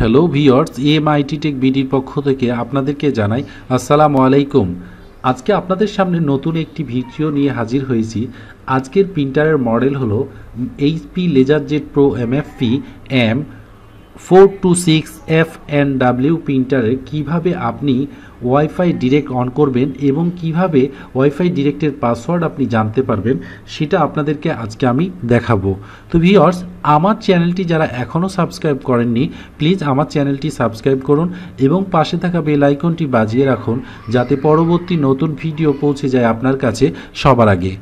hello viewers MIT tech বিডির পক্ষ থেকে আপনাদেরকে জানাই আসসালামু আলাইকুম আজকে আপনাদের সামনে নতুন একটি ভিডিও নিয়ে হাজির হয়েছি আজকের প্রিন্টারের মডেল হলো HP LaserJet pro M F P M four two six F N W প্রিন্টারে কীভাবে আপনি ওয়াইফাই ডিরেক্ট অন করবেন এবং কিভাবে ওয়াইফাই ডিরেক্টের পাসওয়ার্ড আপনি জানতে পারবেন সেটা আপনাদেরকে আজকে আমি দেখাবো তো ভিওর্স আমার চ্যানেলটি যারা এখনও সাবস্ক্রাইব করেননি প্লিজ আমার চ্যানেলটি সাবস্ক্রাইব করুন এবং পাশে থাকা বেল আইকনটি বাজিয়ে রাখুন যাতে পরবর্তী নতুন ভিডিও পৌঁছে যায় আপনার কাছে সবার আগে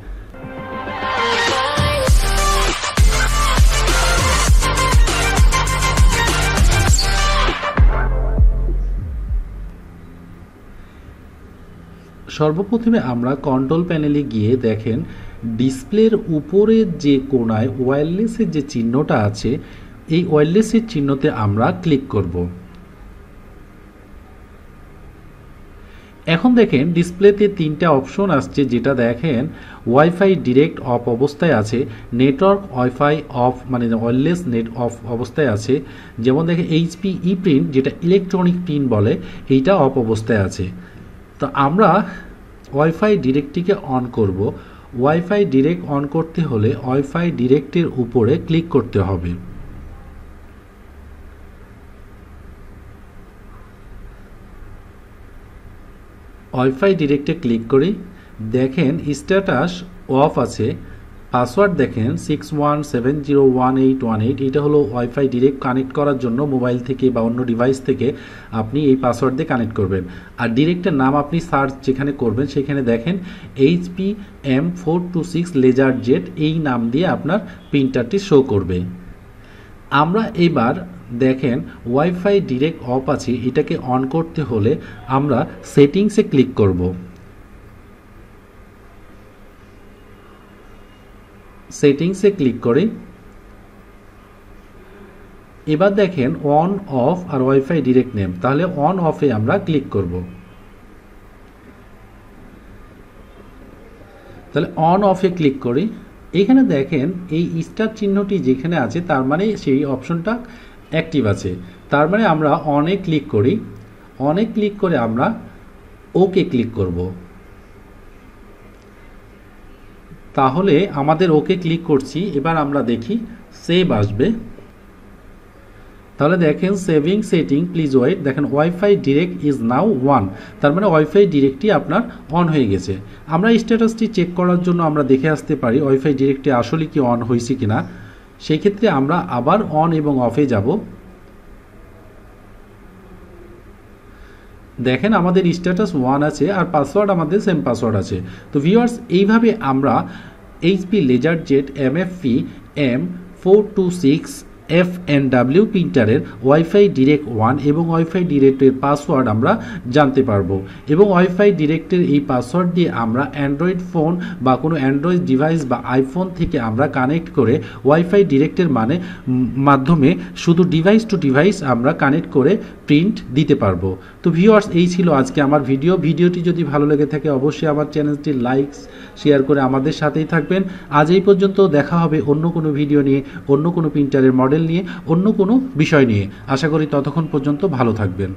সর্বপ্রথমে আমরা কন্ট্রোল প্যানেলে গিয়ে দেখেন ডিসপ্লের উপরে যে কোনায় ওয়্যারলেসের যে চিহ্নটা আছে এই ওয়্যারলেসের চিহ্নতে আমরা ক্লিক করব এখন দেখেন ডিসপ্লেতে তিনটা অপশন আসছে যেটা দেখেন ওয়াইফাই ডিরেক্ট অফ অবস্থায় আছে নেটওয়ার্ক ওয়াইফাই অফ মানে ওয়্যারলেস নেট অফ অবস্থায় আছে যেমন দেখেন এইচপি ই প্রিন্ট যেটা ইলেকট্রনিক প্রিন্ট বলে এইটা অফ অবস্থায় আছে তো আমরা ওয়াইফাই ডিরেক্টটিকে অন করব ওয়াইফাই ডিরেক্ট অন করতে হলে ওয়াইফাই ডিরেক্টের উপরে ক্লিক করতে হবে ওয়াইফাই ডিরেক্টে ক্লিক করি দেখেন স্ট্যাটাস অফ আছে পাসওয়ার্ড দেখেন six one seven zero one eight one eight এটা হলো ওয়াইফাই ডিরেক্ট কানেক্ট করার জন্য মোবাইল থেকে বা অন্য ডিভাইস থেকে আপনি এই পাসওয়ার্ড দিয়ে কানেক্ট করবেন আর ডিরেক্টের নাম আপনি সার্চ যেখানে করবেন সেখানে দেখেন H P M four two six LaserJet এই নাম দিয়ে আপনার প্রিন্টারটি শো করবে আমরা এবার দেখেন ওয়াইফাই ডিরেক্ট অফ আছে এটাকে অন করতে হলে আমরা সেটিংসে ক্লিক করব সেটিংসে ক্লিক করি এবার দেখেন অন অফ আর ওয়াইফাই ডিরেক্ট নেম তাহলে অন অফে আমরা ক্লিক করব তাহলে অন অফে ক্লিক করি এখানে দেখেন এই স্টার চিহ্নটি যেখানে আছে তার মানে সেই অপশনটা অ্যাক্টিভ আছে তার মানে আমরা অনে ক্লিক করি অনে ক্লিক করে আমরা ওকে ক্লিক করবো তাহলে আমাদের ওকে ক্লিক করছি এবার আমরা দেখি সেভ আসবে তাহলে দেখেন সেভিং সেটিং প্লিজ ওয়েট দেখেন wifi direct is now on তার মানে ওয়াইফাই ডিরেক্টটি আপনার অন হয়ে গেছে আমরা স্ট্যাটাসটি চেক করার জন্য আমরা দেখে আসতে পারি ওয়াইফাই ডিরেক্টটি আসলে কি অন হয়েছে কিনা সেই ক্ষেত্রে আমরা আবার অন এবং অফে যাব দেখেন আমাদের স্ট্যাটাস ওয়ান আছে আর পাসওয়ার্ড আমাদের সেম পাসওয়ার্ড আছে তো ভিওয়ার্স এইভাবে আমরা HP LaserJet M F P M four two six F N W প্রিন্টারের ওয়াইফাই ডিরেক্ট ওয়ান এবং ওয়াইফাই ডিরেক্টের পাসওয়ার্ড আমরা জানতে পারবো এবং ওয়াইফাই ডিরেক্টের এই পাসওয়ার্ড দিয়ে আমরা অ্যান্ড্রয়েড ফোন বা কোনো অ্যান্ড্রয়েড ডিভাইস বা আইফোন থেকে আমরা কানেক্ট করে ওয়াইফাই ডিরেক্টের মানে মাধ্যমে শুধু ডিভাইস টু ডিভাইস আমরা কানেক্ট করে প্রিন্ট দিতে পারবো তো ভিউয়ার্স এই ছিল আজকে আমার ভিডিও ভিডিওটি যদি ভালো লেগে থাকে অবশ্যই আমার চ্যানেলটি লাইকস শেয়ার করে আমাদের সাথেই থাকবেন আজ এই পর্যন্ত দেখা হবে অন্য কোনো ভিডিও নিয়ে অন্য কোনো প্রিন্টারের মডেল মডেল নিয়ে অন্য কোনো বিষয় নিয়ে আশা করি ততক্ষণ পর্যন্ত ভালো থাকবেন